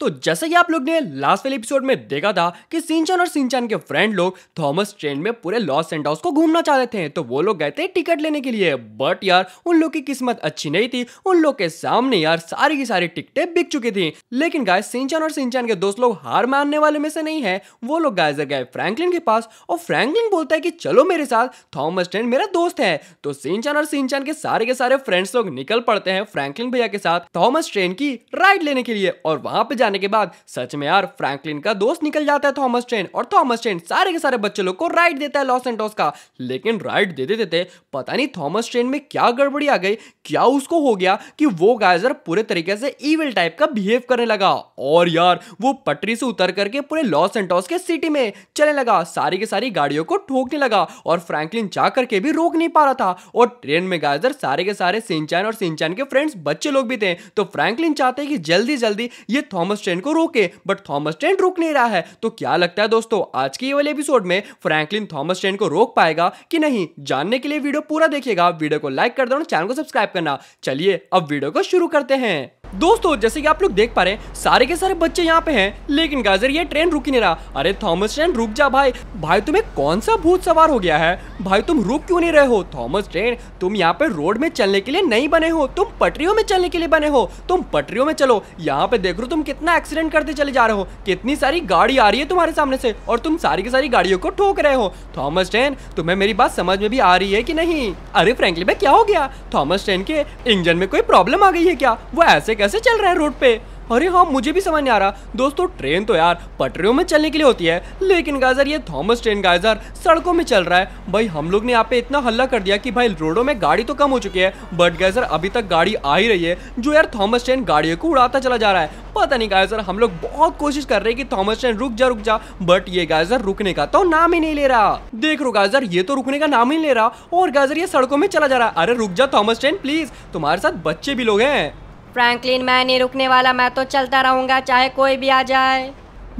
तो जैसे कि आप लोग ने लास्ट वाले एपिसोड में देखा था कि सिंचन और सिंचन के फ्रेंड लोग थॉमस ट्रेन में पूरे लॉस एंड को घूमना चाहते थे तो वो लोग गए थे टिकट लेने के लिए बट यार उन लोग की किस्मत अच्छी नहीं थी उन लोग के सामने यार सारी की सारी टिकटें बिक चुकी थी लेकिन गाय सिंचन और सिंचन के दोस्त लोग हार मानने वाले में से नहीं है वो लोग गाय गए फ्रैंकलिन के पास और फ्रैंकलिन बोलता है की चलो मेरे साथ थॉमस ट्रेन मेरा दोस्त है तो सिंचन और सिंचन के सारे के सारे फ्रेंड्स लोग निकल पड़ते हैं फ्रैंकलिन भैया के साथ थॉमस ट्रेन की राइड लेने के लिए और वहां पे जाने के बाद सच में यार फ्रैंकलिन का दोस्त निकल जाता है थॉमस ट्रेन और थॉमस ट्रेन सारे के सारे बच्चे लोग को राइट देता है लॉस एंटोस का लेकिन राइट दे देते थे पता नहीं थॉमस ट्रेन में क्या गड़बड़ी आ गई क्या उसको हो गया कि वो गायजर पूरे तरीके से ईविल टाइप का बिहेव करने लगा और यार वो पटरी से उतर करके पूरे लॉस एंटोस के सिटी में चलने लगा सारी की सारी गाड़ियों को ठोकने लगा और फ्रैंकलिन जा करके भी रोक नहीं पा रहा था और ट्रेन में गायजर सारे के सारे सिंचान और सिंचान के फ्रेंड्स बच्चे लोग भी थे तो फ्रैंकलिन चाहते कि जल्दी जल्दी ये थॉमस थॉमस ट्रेंट को रोके बट थॉमस टेंट रुक नहीं रहा है तो क्या लगता है दोस्तों आज के ये वाले एपिसोड में फ्रैंकलिन थॉमस ट्रेंट को रोक पाएगा कि नहीं जानने के लिए वीडियो पूरा देखिएगा वीडियो को लाइक कर देना चैनल को सब्सक्राइब करना चलिए अब वीडियो को शुरू करते हैं दोस्तों जैसे कि आप लोग देख पा रहे हैं सारे के सारे बच्चे यहाँ पे हैं लेकिन गाजर ये ट्रेन रुक ही नहीं रहा अरे थॉमस ट्रेन रुक जा भाई भाई तुम्हें कौन सा भूत सवार हो गया है भाई तुम रुक क्यों नहीं रहे हो थॉमस ट्रेन तुम यहाँ पे रोड में चलने के लिए नहीं बने हो तुम पटरियों में चलने के लिए बने हो तुम पटरियों में चलो यहाँ पे देख रहे हो तुम कितना एक्सीडेंट करते चले जा रहे हो कितनी सारी गाड़ी आ रही है तुम्हारे सामने से और तुम सारी की सारी गाड़ियों को ठोक रहे हो थॉमस ट्रेन तुम्हें मेरी बात समझ में भी आ रही है की नहीं अरे फ्रेंकली भाई क्या हो गया थॉमस ट्रेन के इंजन में कोई प्रॉब्लम आ गई है क्या वो ऐसे कैसे चल रहा है रोड पे अरे हाँ मुझे भी समझ नहीं आ रहा दोस्तों ट्रेन तो यार पटरियों में चलने के लिए होती है लेकिन गाजर ये थॉमस ट्रेन गाजर सड़कों में चल रहा है भाई हम लोग ने यहाँ पे इतना हल्ला कर दिया कि भाई रोडों में गाड़ी तो कम हो चुकी है बट गाइजर अभी तक गाड़ी आ ही रही है जो यार थॉमस ट्रेन गाड़ियों को उड़ाता चला जा रहा है पता नहीं गाइजर हम लोग बहुत कोशिश कर रहे हैं कि थॉमस ट्रेन रुक जा रुक जा बट ये गाइजर रुकने का तो नाम ही नहीं ले रहा देख रो गाइजर ये तो रुकने का नाम ही नहीं ले रहा और गाजर ये सड़कों में चला जा रहा है अरे रुक जा थॉमस ट्रेन प्लीज तुम्हारे साथ बच्चे भी लोग हैं फ्रैंकलिन मैं नहीं रुकने वाला मैं तो चलता रहूंगा चाहे कोई भी आ जाए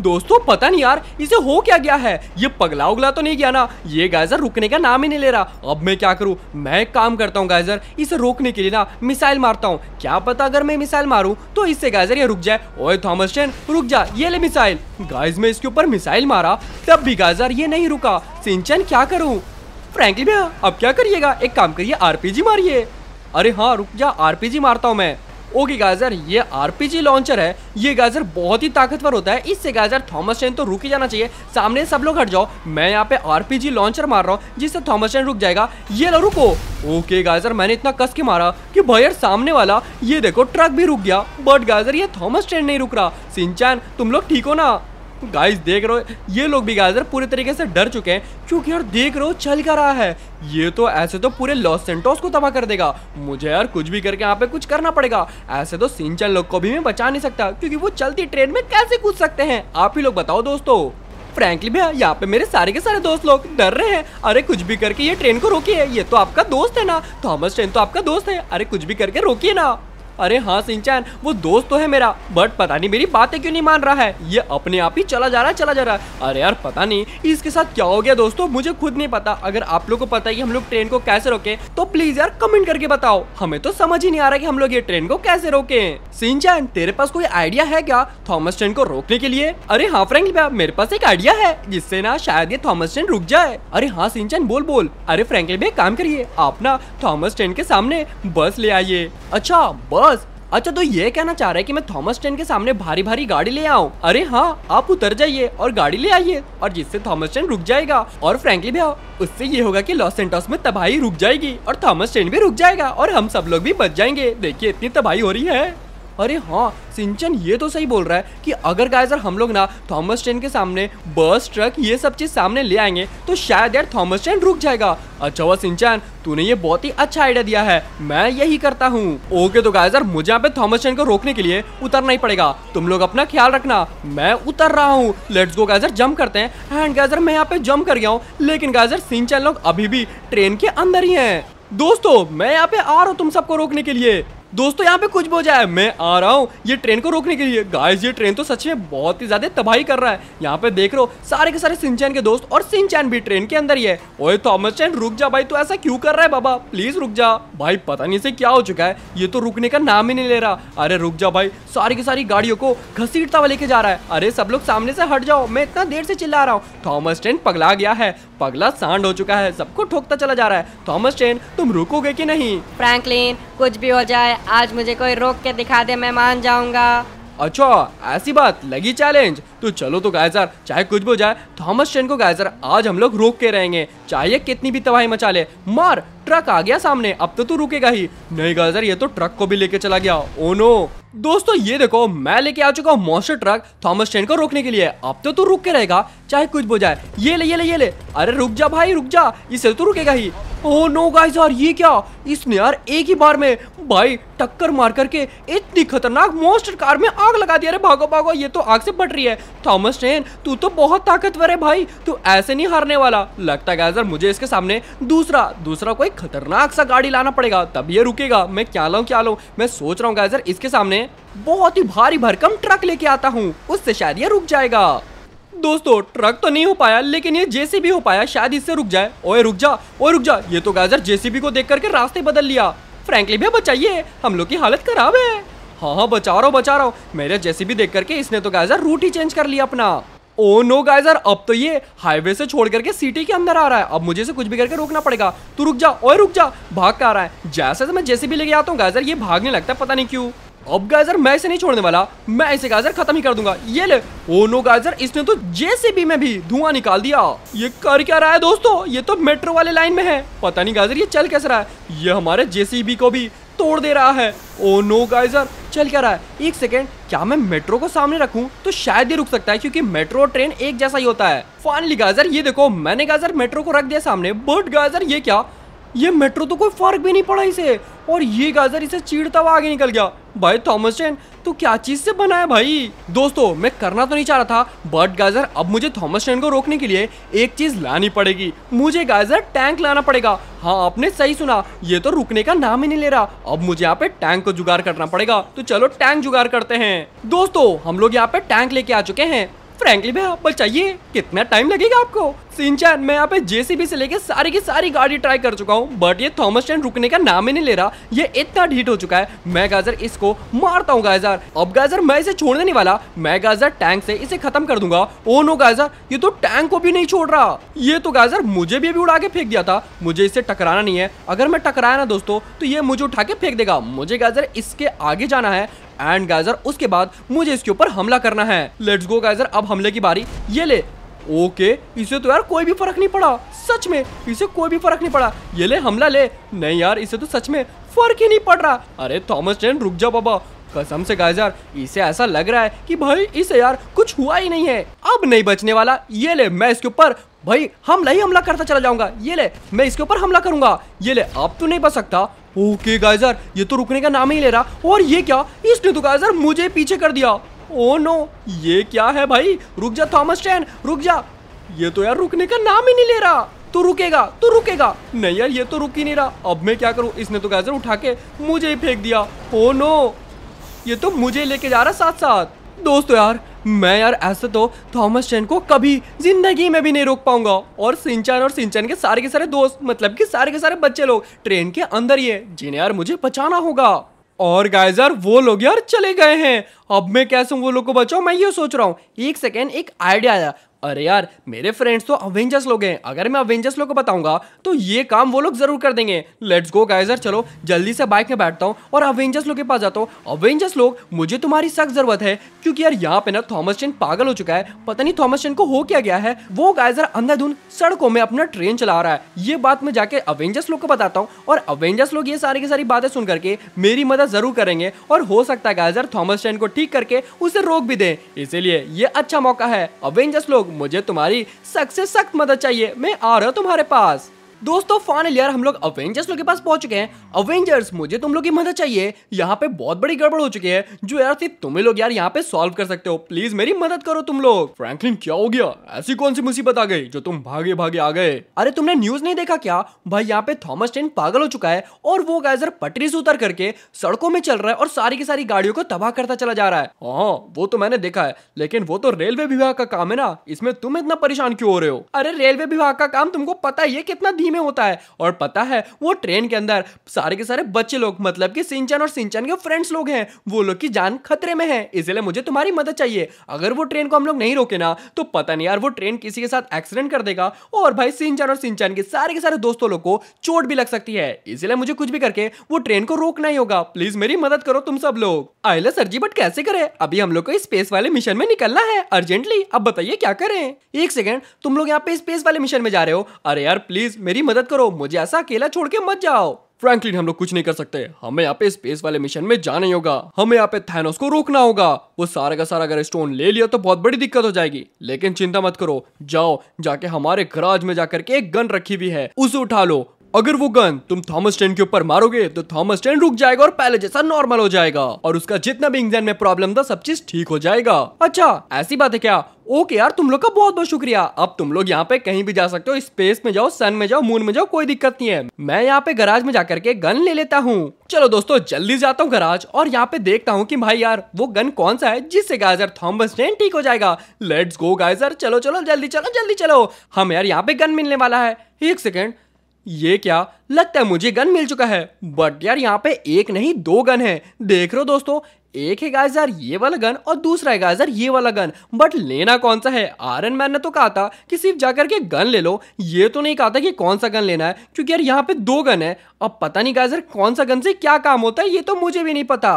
दोस्तों पता नहीं यार इसे हो क्या गया है ये पगला उगला तो नहीं गया ना ये गाइजर रुकने का नाम ही नहीं ले रहा अब मैं क्या करूं मैं एक काम करता हूं गाइजर इसे रोकने के लिए ना मिसाइल मारता हूं क्या पता अगर मैं मिसाइल मारूं तो इससे गाइजर ये रुक जाए ओए थॉमस चेन रुक जा ये ले मिसाइल गाइज में इसके ऊपर मिसाइल मारा तब भी गाइजर ये नहीं रुका सिंचन क्या करूँ फ्रेंकली भैया अब क्या करिएगा एक काम करिए जी मारिए अरे हाँ रुक जा जी मारता हूँ मैं ओके गाजर ये आरपीजी लॉन्चर है ये गाजर बहुत ही ताकतवर होता है इससे गाजर थॉमस चैन तो रुक ही जाना चाहिए सामने सब लोग हट जाओ मैं यहाँ पे आरपीजी लॉन्चर मार रहा हूँ जिससे थॉमस चैन रुक जाएगा ये लो रुको ओके गाजर मैंने इतना कस के मारा कि भैया सामने वाला ये देखो ट्रक भी रुक गया बट गाजर ये थॉमस चैन नहीं रुक रहा सिंचान तुम लोग ठीक हो ना गाइस देख रहे हो ये लोग भी गाइस पूरे तरीके से डर चुके हैं क्योंकि यार देख रहे हो चल कर रहा है ये तो ऐसे तो पूरे लॉस सेंटोस को तबाह कर देगा मुझे यार कुछ भी करके यहाँ पे कुछ करना पड़ेगा ऐसे तो सिंचन लोग को भी मैं बचा नहीं सकता क्योंकि वो चलती ट्रेन में कैसे कूद सकते हैं आप ही लोग बताओ दोस्तों फ्रेंकली भैया यहाँ पे मेरे सारे के सारे दोस्त लोग डर रहे हैं अरे कुछ भी करके ये ट्रेन को रोकी ये तो आपका दोस्त है ना थॉमस ट्रेन तो आपका दोस्त है अरे कुछ भी करके रोकी ना अरे हाँ सिंचान वो दोस्त तो है मेरा बट पता नहीं मेरी बातें क्यों नहीं मान रहा है ये अपने आप ही चला जा रहा है चला जा रहा है अरे यार पता नहीं इसके साथ क्या हो गया दोस्तों मुझे खुद नहीं पता अगर आप लोग को पता है कि हम लोग ट्रेन को कैसे रोके तो प्लीज यार कमेंट करके बताओ हमें तो समझ ही नहीं आ रहा की हम लोग ये ट्रेन को कैसे रोके सिंचान तेरे पास कोई आइडिया है क्या थॉमस ट्रेन को रोकने के लिए अरे हाँ फ्रेंक मेरे पास एक आइडिया है जिससे ना शायद ये थॉमस ट्रेन रुक जाए अरे हाँ सिंचन बोल बोल अरे फ्रेंकल भाई काम करिए आप ना थॉमस ट्रेन के सामने बस ले आइए अच्छा बस अच्छा तो ये कहना चाह रहा है कि मैं थॉमस ट्रेन के सामने भारी भारी गाड़ी ले आऊँ अरे हाँ आप उतर जाइए और गाड़ी ले आइए और जिससे थॉमस ट्रेन रुक जाएगा और फ्रेंकली भैया उससे ये होगा कि लॉस सेंटोस में तबाही रुक जाएगी और थॉमस ट्रेन भी रुक जाएगा और हम सब लोग भी बच जाएंगे देखिए इतनी तबाही हो रही है अरे हाँ सिंचन ये तो सही बोल रहा है कि अगर गायजर हम लोग ना थॉमस ट्रेन के सामने बस ट्रक ये सब चीज़ सामने ले आएंगे तो शायद यार थॉमस ट्रेन रुक जाएगा अच्छा वह सिंचन तूने ये बहुत ही अच्छा आइडिया दिया है मैं यही करता हूँ ओके तो गायजर मुझे यहाँ पे थॉमस ट्रेन को रोकने के लिए उतरना ही पड़ेगा तुम लोग अपना ख्याल रखना मैं उतर रहा हूँ लेट्स गो गायजर जंप करते हैं एंड गायजर मैं यहाँ पे जंप कर गया हूँ लेकिन गायजर सिंचन लोग अभी भी ट्रेन के अंदर ही है दोस्तों मैं यहाँ पे आ रहा हूँ तुम सबको रोकने के लिए दोस्तों यहाँ पे कुछ भी हो जाए मैं आ रहा हूँ ये ट्रेन को रोकने के लिए गाइस ये ट्रेन तो सच में बहुत ही ज्यादा तबाही कर रहा है यहाँ पे देख रहे हो सारे के सारे सिंचैन के दोस्त और सिंचैन भी ट्रेन के अंदर ही है ओए थॉमस चैन रुक जा भाई तो ऐसा क्यों कर रहा है बाबा प्लीज रुक जा भाई पता नहीं इसे क्या हो चुका है ये तो रुकने का नाम ही नहीं ले रहा अरे रुक जा भाई सारी की सारी गाड़ियों को घसीटता हुआ लेके जा रहा है अरे सब लोग सामने से हट जाओ मैं इतना देर से चिल्ला रहा हूँ थॉमस ट्रेन पगला गया है पगला सांड हो चुका है सबको ठोकता चला जा रहा है थॉमस ट्रेन तुम रुकोगे की नहीं फ्रैंकलिन कुछ भी हो जाए आज मुझे कोई रोक के दिखा दे मैं मान जाऊंगा अच्छा ऐसी बात लगी चैलेंज तो चलो तो गायजर चाहे कुछ भी हो जाए थॉमस चेन को गायजर आज हम लोग रोक के रहेंगे चाहे कितनी भी तबाही मचा ले मार ट्रक आ गया सामने अब तो तू रुकेगा ही नहीं गायजर ये तो ट्रक को भी लेके चला गया ओ oh नो दोस्तों ये देखो मैं लेके आ चुका हूँ मॉन्स्टर ट्रक थॉमस चेन को रोकने के लिए अब तो तू रुक के रहेगा चाहे कुछ भी हो जाए ये ले ये ले ये ले अरे रुक जा भाई रुक जा इसे तो रुकेगा ही ओह नो गाइस यार ये क्या इसने यार एक ही बार में भाई टक्कर मार करके इतनी खतरनाक मोस्टर कार में आग लगा दिया अरे भागो भागो ये तो आग से बट रही है थॉमस ट्रेन तू तो बहुत ताकतवर है भाई तू ऐसे नहीं हारने वाला लगता है यार मुझे इसके सामने दूसरा दूसरा कोई खतरनाक सा गाड़ी लाना पड़ेगा तब ये रुकेगा मैं क्या लाऊं क्या लाऊं मैं सोच रहा हूँ गाइजर इसके सामने बहुत ही भारी भरकम ट्रक लेके आता हूँ उससे शायद ये रुक जाएगा दोस्तों ट्रक तो नहीं हो पाया लेकिन ये जेसीबी हो पाया शायद इससे रुक जाए ओए रुक जा ओए रुक जा ये तो गाजर जेसीबी को देख करके रास्ते बदल लिया फ्रेंकली भैया बचाइए हम लोग की हालत खराब है हाँ हाँ बचा रहा हूँ बचा रहा हूँ मेरे जेसीबी देख करके इसने तो गाजर रूट ही चेंज कर लिया अपना ओ नो गाइजर अब तो ये हाईवे से छोड़ करके सिटी के अंदर आ रहा है अब मुझे से कुछ भी करके रोकना पड़ेगा तू रुक जा ओए रुक जा भाग कर आ रहा है जैसे मैं जैसे भी लेके आता हूँ गाइजर ये भागने लगता है पता नहीं क्यों अब गाइजर मैं इसे नहीं छोड़ने वाला मैं इसे गाइजर खत्म ही कर दूंगा ये ले ओ नो गाइजर इसने तो जैसे भी मैं भी धुआं निकाल दिया ये कर क्या रहा है दोस्तों ये तो मेट्रो वाले लाइन में है पता नहीं गाइजर ये चल कैसे रहा है ये हमारे जेसीबी को भी तोड़ दे रहा है ओ नो गाइजर चल क्या रहा है एक सेकेंड क्या मैं मेट्रो को सामने रखूं तो शायद ही रुक सकता है क्योंकि मेट्रो और ट्रेन एक जैसा ही होता है फाइनली गाजर ये देखो मैंने गाजर मेट्रो को रख दिया सामने बट गाजर ये क्या ये मेट्रो तो कोई फर्क भी नहीं पड़ा इसे और ये गाजर इसे चीड़ता हुआ आगे निकल गया भाई थॉमस ट्रेन तो क्या चीज से बना है भाई दोस्तों मैं करना तो नहीं चाह रहा था बट गाजर अब मुझे थॉमस ट्रेन को रोकने के लिए एक चीज लानी पड़ेगी मुझे गाजर टैंक लाना पड़ेगा हाँ आपने सही सुना ये तो रुकने का नाम ही नहीं ले रहा अब मुझे यहाँ पे टैंक को जुगाड़ करना पड़ेगा तो चलो टैंक जुगाड़ करते हैं दोस्तों हम लोग यहाँ पे टैंक लेके आ चुके हैं फ्रैंकली भैया बचाइए कितना टाइम लगेगा आपको सिंचन मैं यहाँ पे जेसीबी से लेके सारी की सारी गाड़ी ट्राई कर चुका हूँ बट ये थॉमस चैन रुकने का नाम ही नहीं ले रहा ये इतना ढीट हो चुका है मैं गाजर इसको मारता हूँ गाजर अब गाजर मैं इसे छोड़ने नहीं वाला मैं गाजर टैंक से इसे खत्म कर दूंगा ओ oh नो गाजर ये तो टैंक को भी नहीं छोड़ रहा ये तो गाजर मुझे भी अभी उड़ा के फेंक दिया था मुझे इसे टकराना नहीं है अगर मैं टकराया ना दोस्तों तो ये मुझे उठा के फेंक देगा मुझे गाजर इसके आगे जाना है एंड गाजर उसके बाद मुझे इसके ऊपर हमला करना है लेट्स गो गाजर अब हमले की बारी ये ले ओके इसे तो यार कोई भी फर्क नहीं पड़ा सच में इसे कोई भी फर्क नहीं पड़ा ये ले हमला ले नहीं यार इसे तो सच में फर्क ही नहीं पड़ रहा अरे थॉमस ट्रेन रुक जा बाबा कसम से यार इसे ऐसा लग रहा है कि भाई इसे यार कुछ हुआ ही नहीं है अब नहीं बचने वाला ये ले मैं इसके ऊपर भाई हमला ही हमला करता चला जाऊंगा ये ले मैं इसके ऊपर हमला करूंगा ये ले अब तो नहीं बच सकता ओके गाइजर ये तो रुकने का नाम ही ले रहा और ये क्या इसने तो गायजर मुझे पीछे कर दिया ओ oh नो ये क्या है भाई रुक जा थॉमस चैन रुक जा ये तो यार रुकने का नाम ही नहीं ले रहा तू तो रुकेगा तू तो रुकेगा नहीं यार ये तो रुक ही नहीं रहा अब मैं क्या करूँ इसने तो गाजर उठा के मुझे ही फेंक दिया ओ oh नो ये तो मुझे लेके जा रहा साथ साथ दोस्तों यार मैं यार ऐसे तो थॉमस चैन को कभी जिंदगी में भी नहीं रोक पाऊंगा और सिंचन और सिंचन के सारे के सारे दोस्त मतलब कि सारे के सारे बच्चे लोग ट्रेन के अंदर ही हैं जिन्हें यार मुझे बचाना होगा और गाइस यार वो लोग यार चले गए हैं अब मैं कैसे वो लोग को बचाऊं मैं ये सोच रहा हूँ एक सेकेंड एक आइडिया आया अरे यार मेरे फ्रेंड्स तो अवेंजर्स लोग हैं अगर मैं अवेंजर्स लोग को बताऊंगा तो ये काम वो लोग जरूर कर देंगे लेट्स गो गाइजर चलो जल्दी से बाइक में बैठता हूँ और अवेंजर्स लोग के पास जाता हूँ अवेंजर्स लोग मुझे तुम्हारी सख्त जरूरत है क्योंकि यार यहाँ पे ना थॉमस चेन पागल हो चुका है पता नहीं थॉमस चेन को हो क्या गया है वो गाइजर अंधाधुन सड़कों में अपना ट्रेन चला रहा है ये बात मैं जाके अवेंजर्स लोग को बताता हूँ और अवेंजर्स लोग ये सारी की सारी बातें सुन करके मेरी मदद जरूर करेंगे और हो सकता है गाइजर थॉमस चेन को ठीक करके उसे रोक भी दे इसीलिए ये अच्छा मौका है अवेंजर्स लोग मुझे तुम्हारी सख्त से सख्त मदद चाहिए मैं आ रहा हूँ तुम्हारे पास दोस्तों फाइनल यार हम लोग अवेंजर्स लोग के पास पहुंच चुके हैं अवेंजर्स मुझे तुम लोग की मदद चाहिए यहाँ पे बहुत बड़ी गड़बड़ हो चुकी है जो यार सिर्फ तुम्हें लोग यार यहाँ पे सॉल्व कर सकते हो प्लीज मेरी मदद करो तुम लोग फ्रैंकलिन क्या हो गया ऐसी कौन सी मुसीबत आ गई जो तुम भागे भागे आ गए अरे तुमने न्यूज नहीं देखा क्या भाई यहाँ पे थॉमस टेन पागल हो चुका है और वो गैजर पटरी से उतर करके सड़कों में चल रहा है और सारी की सारी गाड़ियों को तबाह करता चला जा रहा है हाँ वो तो मैंने देखा है लेकिन वो तो रेलवे विभाग का काम है ना इसमें तुम इतना परेशान क्यों हो रहे हो अरे रेलवे विभाग का काम तुमको पता ही है कितना धीमे में होता है और पता है वो ट्रेन के अंदर सारे के सारे बच्चे लोग मतलब कि सिंचन और सिंचन के फ्रेंड्स लोग हैं वो लोग की जान खतरे में है इसलिए मुझे तुम्हारी मदद चाहिए अगर वो ट्रेन को हम लोग नहीं रोके ना तो पता नहीं यार वो ट्रेन किसी के साथ एक्सीडेंट कर देगा और भाई सिंचन और सिंचन के सारे के सारे दोस्तों लोग को चोट भी लग सकती है इसलिए मुझे कुछ भी करके वो ट्रेन को रोकना ही होगा प्लीज मेरी मदद करो तुम सब लोग आयला सर जी बट कैसे करे अभी हम लोग को स्पेस वाले मिशन में निकलना है अर्जेंटली अब बताइए क्या करें एक सेकेंड तुम लोग यहाँ पे स्पेस वाले मिशन में जा रहे हो अरे यार प्लीज मेरी मेरी मदद करो मुझे ऐसा अकेला छोड़ के मत जाओ फ्रैंकलिन हम लोग कुछ नहीं कर सकते हमें यहाँ पे स्पेस वाले मिशन में जाना ही होगा हमें यहाँ पे थैनोस को रोकना होगा वो सारा का सारा अगर स्टोन ले लिया तो बहुत बड़ी दिक्कत हो जाएगी लेकिन चिंता मत करो जाओ जाके हमारे गराज में जाकर के एक गन रखी हुई है उसे उठा लो अगर वो गन तुम थॉमस टेन के ऊपर मारोगे तो थॉमस टेन रुक जाएगा और पहले जैसा नॉर्मल हो जाएगा और उसका जितना भी इंजन में प्रॉब्लम था सब चीज ठीक हो जाएगा अच्छा ऐसी बात है क्या ओके यार तुम लोग का बहुत बहुत शुक्रिया अब तुम लोग यहाँ पे कहीं भी जा सकते हो स्पेस में जाओ सन में जाओ मून में जाओ कोई दिक्कत नहीं है मैं यहाँ पे गराज में जाकर के गन ले लेता हूँ चलो दोस्तों जल्दी जाता हूँ गराज और यहाँ पे देखता हूँ कि भाई यार वो गन कौन सा है जिससे गाइजर थॉम्बस ट्रेन ठीक हो जाएगा लेट्स गो गाइजर चलो चलो जल्दी चलो जल्दी चलो हम यार यहाँ पे गन मिलने वाला है एक सेकेंड ये क्या लगता है मुझे गन मिल चुका है बट यार यहाँ पे एक नहीं दो गन है देख रहे हो दोस्तों एक है गाइस यार ये वाला गन और दूसरा है गाइस यार ये वाला गन बट लेना कौन सा है आयरन मैन ने तो कहा था कि सिर्फ जाकर के गन ले लो ये तो नहीं कहा था कि कौन सा गन लेना है क्योंकि यार यहाँ पे दो गन है अब पता नहीं गाइस यार कौन सा गन से क्या काम होता है ये तो मुझे भी नहीं पता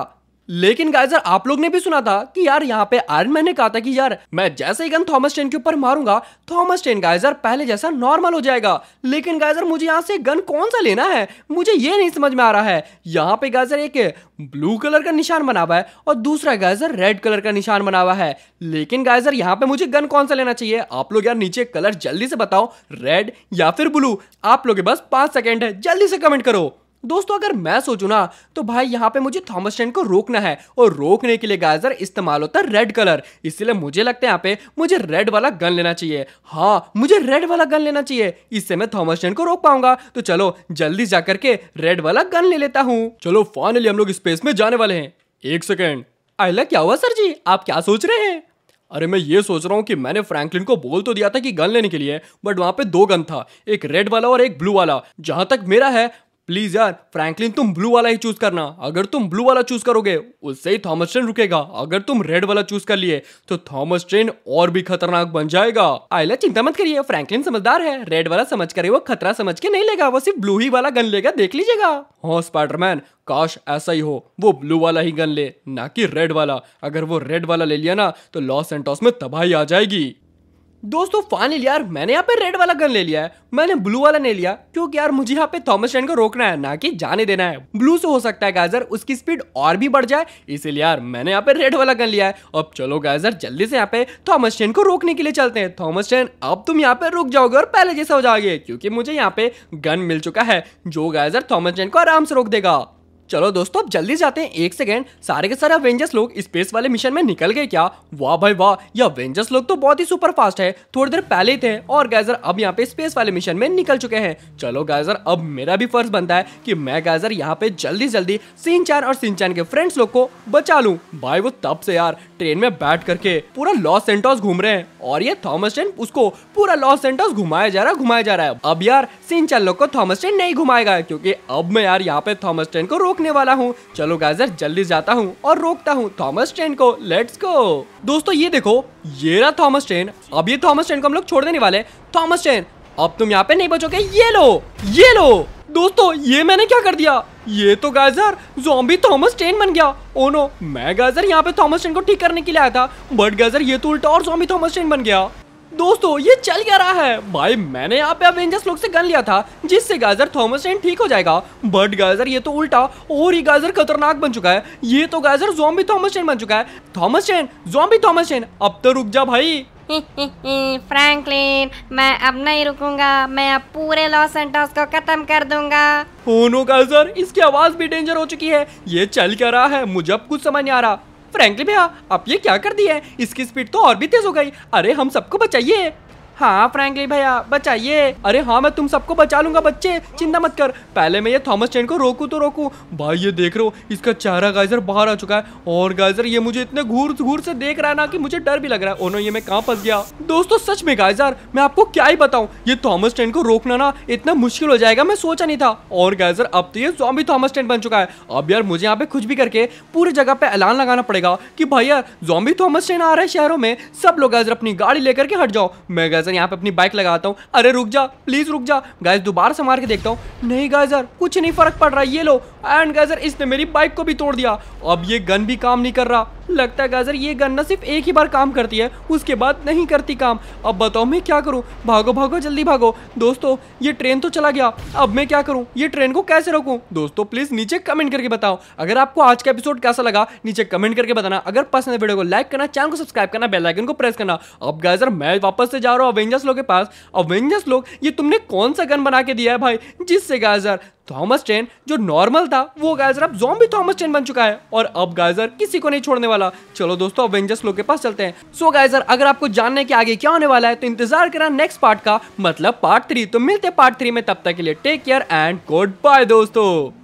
लेकिन गाइजर आप लोग ने भी सुना था कि यार यहाँ पे आयरन मैन ने कहा था कि यार मैं जैसे ही गन थॉमस टेन के ऊपर मारूंगा थॉमस टेन गाइजर पहले जैसा नॉर्मल हो जाएगा लेकिन गाइजर मुझे यहाँ से गन कौन सा लेना है मुझे ये नहीं समझ में आ रहा है यहाँ पे गाइजर एक ब्लू कलर का निशान बना हुआ है और दूसरा गाइजर रेड कलर का निशान बना हुआ है लेकिन गाइजर यहाँ पे मुझे गन कौन सा लेना चाहिए आप लोग यार नीचे कलर जल्दी से बताओ रेड या फिर ब्लू आप लोग के बस पांच सेकेंड है जल्दी से कमेंट करो दोस्तों अगर मैं सोचू ना तो भाई यहाँ पे मुझे थॉमस स्टैंड को रोकना है और रोकने के लिए गाजर इस्तेमाल होता है रेड कलर इसलिए मुझे लगता है यहाँ पे मुझे रेड वाला गन लेना चाहिए हाँ मुझे रेड वाला गन लेना चाहिए इससे मैं थॉमस स्टैंड को रोक पाऊंगा तो चलो जल्दी जा करके रेड वाला गन ले लेता हूँ चलो फाइनली हम लोग स्पेस में जाने वाले हैं एक सेकेंड आयला क्या हुआ सर जी आप क्या सोच रहे हैं अरे मैं ये सोच रहा हूँ कि मैंने फ्रैंकलिन को बोल तो दिया था कि गन लेने के लिए बट वहाँ पे दो गन था एक रेड वाला और एक ब्लू वाला जहाँ तक मेरा है प्लीज यार फ्रैंकलिन तुम ब्लू वाला ही चूज करना अगर तुम ब्लू वाला चूज करोगे उससे ही थॉमस ट्रेन रुकेगा अगर तुम रेड वाला चूज कर लिए तो थॉमस ट्रेन और भी खतरनाक बन जाएगा आयला चिंता मत करिए फ्रैंकलिन समझदार है रेड वाला समझ कर वो खतरा समझ के नहीं लेगा वो सिर्फ ब्लू ही वाला गन लेगा देख लीजिएगा हाँ स्पाइडरमैन काश ऐसा ही हो वो ब्लू वाला ही गन ले ना कि रेड वाला अगर वो रेड वाला ले लिया ना तो लॉस एंटॉस में तबाही आ जाएगी दोस्तों फाइनल यार मैंने यहाँ पे रेड वाला गन ले लिया है मैंने ब्लू वाला नहीं लिया क्योंकि यार मुझे यहाँ पे थॉमस को रोकना है ना कि जाने देना है ब्लू से हो सकता है गाजर उसकी स्पीड और भी बढ़ जाए इसीलिए यार मैंने यहाँ पे रेड वाला गन लिया है अब चलो गाजर जल्दी से यहाँ पे थॉमस स्टैंड को रोकने के लिए चलते हैं थॉमस स्टैंड अब तुम यहाँ पे रुक जाओगे और पहले जैसे हो जाओगे क्योंकि मुझे यहाँ पे गन मिल चुका है जो गाजर थॉमस स्टैंड को आराम से रोक देगा चलो दोस्तों अब जल्दी जाते हैं एक सेकेंड सारे के सारे अवेंजर्स लोग स्पेस वाले मिशन में निकल गए क्या वाह भाई वाह ये अवेंजर्स लोग तो बहुत ही सुपर फास्ट है थोड़ी देर पहले थे और गाइजर अब यहाँ पे स्पेस वाले मिशन में निकल चुके हैं चलो गाइजर अब मेरा भी फर्ज बनता है कि मैं गाइजर यहाँ पे जल्दी जल्दी चैन और चैन के फ्रेंड्स लोग को बचा लू भाई वो तब से यार ट्रेन में बैठ करके पूरा लॉस सेंटोस घूम रहे हैं और ये थॉमस ट्रेन उसको पूरा लॉस सेंटोस घुमाया जा रहा है घुमाया जा रहा है अब यार सिंचान लोग को थॉमस ट्रेन नहीं घुमाएगा क्योंकि अब मैं यार यहाँ पे थॉमस ट्रेन को रोक रोकने वाला हूँ चलो गाइजर जल्दी जाता हूँ और रोकता हूँ थॉमस ट्रेन को लेट्स गो दोस्तों ये देखो ये रहा थॉमस ट्रेन अब ये थॉमस ट्रेन को हम लोग छोड़ देने वाले थॉमस ट्रेन अब तुम यहाँ पे नहीं बचोगे ये लो ये लो दोस्तों ये मैंने क्या कर दिया ये तो गाजर जोम्बी थॉमस ट्रेन बन गया ओ oh नो मैं गाजर यहाँ पे थॉमस ट्रेन को ठीक करने के लिए आया था बट गाजर ये तो उल्टा और जोम्बी थॉमस ट्रेन बन गया दोस्तों ये चल क्या रहा है भाई मैंने यहाँ पे अवेंजर्स लोग से गन लिया था जिससे गाजर थॉमस एंड ठीक हो जाएगा बट गाजर ये तो उल्टा और ये गाजर खतरनाक बन चुका है ये तो गाजर जॉम्बी थॉमस एंड बन चुका है Thomas chain zombie Thomas chain अब तो रुक जा भाई फ्रैंकलिन मैं अब नहीं रुकूंगा मैं अब पूरे लॉस एंटोस को खत्म कर दूंगा ओनो गाजर इसकी आवाज भी डेंजर हो चुकी है ये चल क्या रहा है मुझे अब कुछ समझ नहीं आ रहा फ्रैंकली भैया आप ये क्या कर दिया है इसकी स्पीड तो और भी तेज हो गई अरे हम सबको बचाइए हाँ फ्रेंकली भैया बचाइए अरे हाँ मैं तुम सबको बचा लूंगा बच्चे चिंता मत कर पहले मैं ये थॉमस चेन को रोकू तो रोकू भाई ये देख रहे हो इसका चेहरा गाइजर बाहर आ चुका है और गाइजर ये मुझे इतने घूर घूर से देख रहा है ना कि मुझे डर भी लग रहा है ओनो ये मैं कहाँ फंस गया दोस्तों सच में गाइजर मैं आपको क्या ही बताऊँ ये थॉमस टेंट को रोकना ना इतना मुश्किल हो जाएगा मैं सोचा नहीं था और गाइजर अब तो ये जॉम्बी थॉमस टेंट बन चुका है अब यार मुझे यहाँ पे कुछ भी करके पूरी जगह पे ऐलान लगाना पड़ेगा की भाई यार जॉम्बी थॉमस टेंट आ रहा है शहरों में सब लोग गाइजर अपनी गाड़ी लेकर के हट जाओ मैं गाइजर सर यहाँ पे अपनी बाइक लगाता हूँ अरे रुक जा प्लीज रुक जा गाइज दोबारा से मार के देखता हूँ नहीं गाइज कुछ नहीं फर्क पड़ रहा ये लो एंड गाइज इसने मेरी बाइक को भी तोड़ दिया अब ये गन भी काम नहीं कर रहा लगता है गाजर ये गन्ना सिर्फ एक ही बार काम करती है उसके बाद नहीं करती काम अब बताओ मैं क्या करूँ भागो भागो जल्दी भागो दोस्तों ये ट्रेन तो चला गया अब मैं क्या करूँ ये ट्रेन को कैसे रोकू दोस्तों प्लीज़ नीचे कमेंट करके बताओ अगर आपको आज का एपिसोड कैसा लगा नीचे कमेंट करके बताना अगर पसंद है वीडियो को लाइक करना चैनल को सब्सक्राइब करना बेलाइकन को प्रेस करना अब गाजर मैं वापस से जा रहा हूँ अवेंजर्स लोग के पास अवेंजर्स लोग ये तुमने कौन सा गन बना के दिया है भाई जिससे गाजर थॉमस चेन जो नॉर्मल था वो गाइजर अब जॉम्बी थॉमस चेन बन चुका है और अब गाइजर किसी को नहीं छोड़ने वाला चलो दोस्तों अवेंजर्स लोग के पास चलते हैं सो so, गाइजर अगर आपको जानने के आगे क्या होने वाला है तो इंतजार करा नेक्स्ट पार्ट का मतलब पार्ट थ्री तो मिलते पार्ट थ्री में तब तक के लिए take care and goodbye दोस्तों